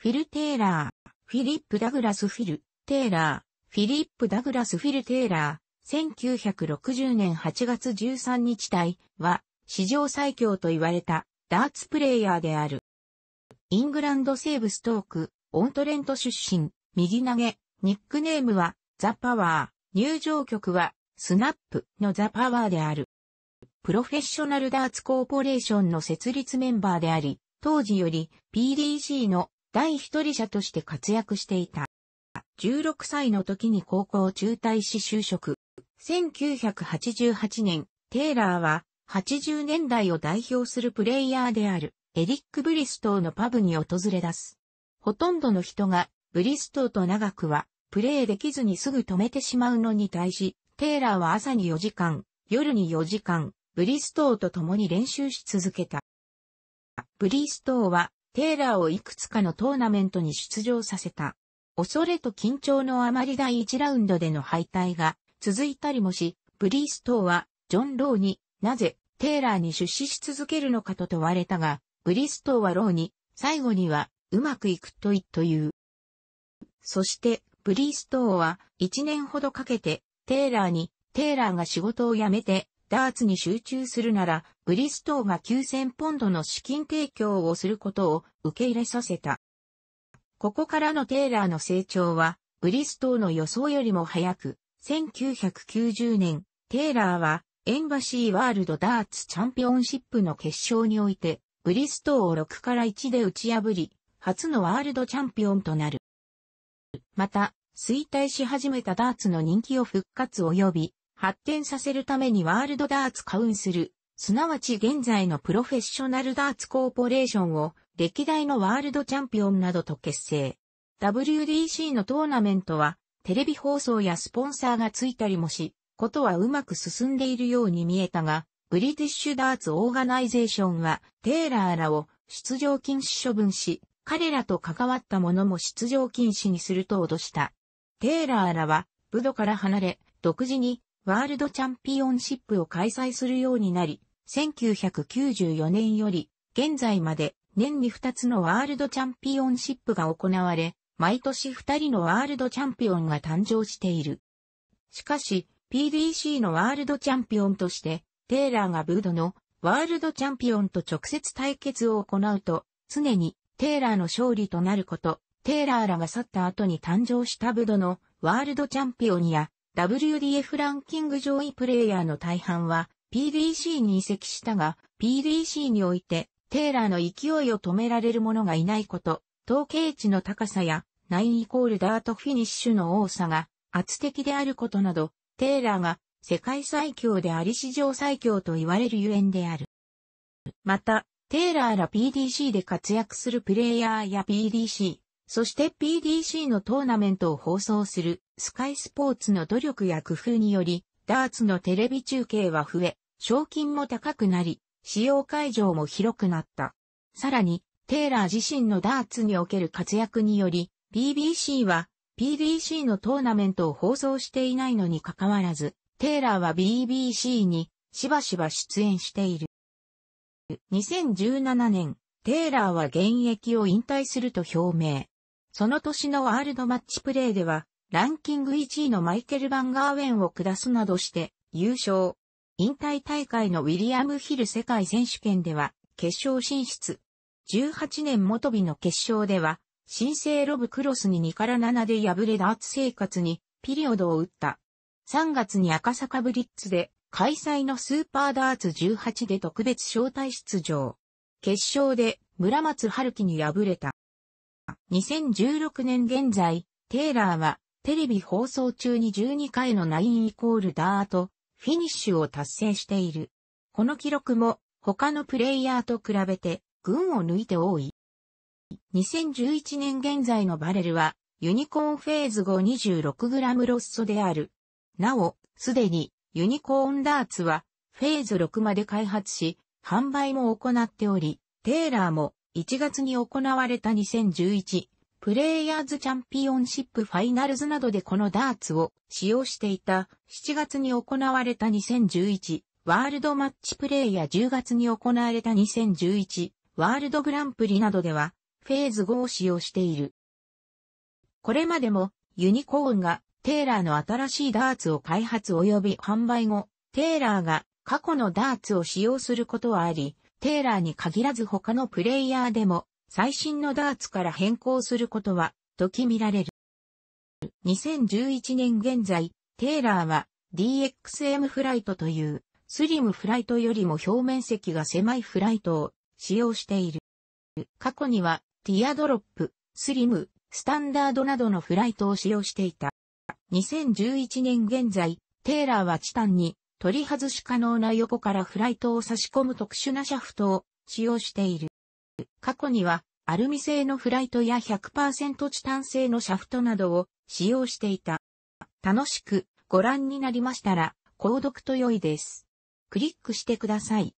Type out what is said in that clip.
フィル・テイラー、フィリップ・ダグラス・フィル・テイラー、フィリップ・ダグラス・フィル・テイラー、1960年8月13日体は、史上最強と言われた、ダーツプレイヤーである。イングランド西部ストーク、オントレント出身、右投げ、ニックネームは、ザ・パワー、入場曲は、スナップのザ・パワーである。プロフェッショナルダーツコーポレーションの設立メンバーであり、当時より PDC の第一人者として活躍していた。16歳の時に高校を中退し就職。1988年、テイラーは80年代を代表するプレイヤーであるエリック・ブリストーのパブに訪れ出す。ほとんどの人がブリストーと長くはプレイできずにすぐ止めてしまうのに対し、テイラーは朝に4時間、夜に4時間、ブリストーと共に練習し続けた。ブリストーはテイラーをいくつかのトーナメントに出場させた。恐れと緊張のあまり第1ラウンドでの敗退が続いたりもし、ブリーストーはジョン・ローになぜテイラーに出資し続けるのかと問われたが、ブリストーはローに最後にはうまくいくといという。そしてブリーストーは1年ほどかけてテイラーにテイラーが仕事を辞めてダーツに集中するなら、ブリストーが9000ポンドの資金提供をすることを受け入れさせた。ここからのテイラーの成長は、ブリストーの予想よりも早く、1990年、テイラーは、エンバシーワールドダーツチャンピオンシップの決勝において、ブリストーを6から1で打ち破り、初のワールドチャンピオンとなる。また、衰退し始めたダーツの人気を復活及び、発展させるためにワールドダーツカウンスル、すなわち現在のプロフェッショナルダーツコーポレーションを歴代のワールドチャンピオンなどと結成。WDC のトーナメントはテレビ放送やスポンサーがついたりもし、ことはうまく進んでいるように見えたが、ブリティッシュダーツオーガナイゼーションはテイラーらを出場禁止処分し、彼らと関わった者も出場禁止にすると脅した。テイラーらは武道から離れ、独自にワールドチャンピオンシップを開催するようになり、1994年より現在まで年に2つのワールドチャンピオンシップが行われ、毎年2人のワールドチャンピオンが誕生している。しかし、PDC のワールドチャンピオンとして、テイラーがブードのワールドチャンピオンと直接対決を行うと、常にテイラーの勝利となること、テイラーらが去った後に誕生したブドのワールドチャンピオンや WDF ランキング上位プレイヤーの大半は PDC に移籍したが、PDC においてテーラーの勢いを止められる者がいないこと、統計値の高さや9イコールダートフィニッシュの多さが圧的であることなど、テーラーが世界最強であり史上最強と言われるゆえんである。また、テーラーら PDC で活躍するプレイヤーや PDC、そして PDC のトーナメントを放送するスカイスポーツの努力や工夫により、ダーツのテレビ中継は増え、賞金も高くなり、使用会場も広くなった。さらに、テイラー自身のダーツにおける活躍により、BBC は PDC のトーナメントを放送していないのにかかわらず、テイラーは BBC にしばしば出演している。2017年、テイラーは現役を引退すると表明。その年のワールドマッチプレーでは、ランキング1位のマイケル・バンガーウェンを下すなどして優勝。引退大会のウィリアム・ヒル世界選手権では決勝進出。18年元日の決勝では、新生ロブクロスに2から7で敗れダーツ生活にピリオドを打った。3月に赤坂ブリッツで開催のスーパーダーツ18で特別招待出場。決勝で村松春樹に敗れた。2016年現在、テイラーはテレビ放送中に12回の9イコールダート、フィニッシュを達成している。この記録も他のプレイヤーと比べて群を抜いて多い。2011年現在のバレルはユニコーンフェーズ 526g ロッソである。なお、すでにユニコーンダーツはフェーズ6まで開発し、販売も行っており、テイラーも1月に行われた2011プレイヤーズチャンピオンシップファイナルズなどでこのダーツを使用していた7月に行われた2011ワールドマッチプレイヤー10月に行われた2011ワールドグランプリなどではフェーズ5を使用している。これまでもユニコーンがテイラーの新しいダーツを開発及び販売後、テイラーが過去のダーツを使用することはあり、テイラーに限らず他のプレイヤーでも、最新のダーツから変更することは、時見られる。2011年現在、テイラーは DXM フライトというスリムフライトよりも表面積が狭いフライトを使用している。過去にはティアドロップ、スリム、スタンダードなどのフライトを使用していた。2011年現在、テイラーはチタンに取り外し可能な横からフライトを差し込む特殊なシャフトを使用している。過去にはアルミ製のフライトや100%チタン製のシャフトなどを使用していた。楽しくご覧になりましたら、購読と良いです。クリックしてください。